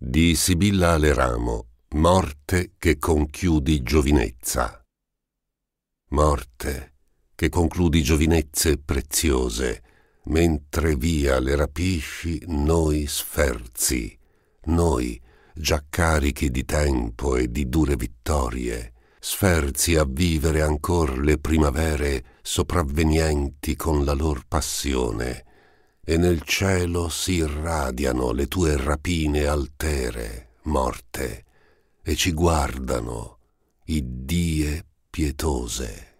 di Sibilla Aleramo Morte che conchiudi giovinezza Morte che concludi giovinezze preziose, mentre via le rapisci noi sferzi, noi, già carichi di tempo e di dure vittorie, sferzi a vivere ancor le primavere sopravvenienti con la lor passione, e nel cielo si irradiano le tue rapine altere, morte, e ci guardano i die pietose.